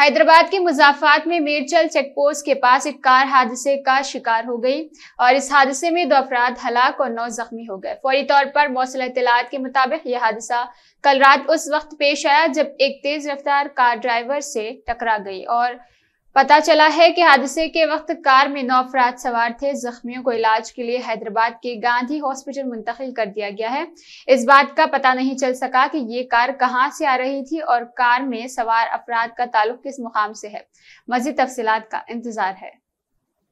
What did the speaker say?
हैदराबाद के मुजाफात में मेरचल चेकपोस्ट के पास एक कार हादसे का शिकार हो गई और इस हादसे में दो अफराद हलाक और नौ जख्मी हो गए फौरी तौर पर मौसल इतलात के मुताबिक यह हादसा कल रात उस वक्त पेश आया जब एक तेज रफ्तार कार ड्राइवर से टकरा गई और पता चला है कि हादसे के वक्त कार में नौ अफराद सवार थे जख्मियों को इलाज के लिए हैदराबाद के गांधी हॉस्पिटल मुंतकिल कर दिया गया है इस बात का पता नहीं चल सका कि ये कार कहां से आ रही थी और कार में सवार अफराद का ताल्लुक किस मुकाम से है मजीद तफसीत का इंतजार है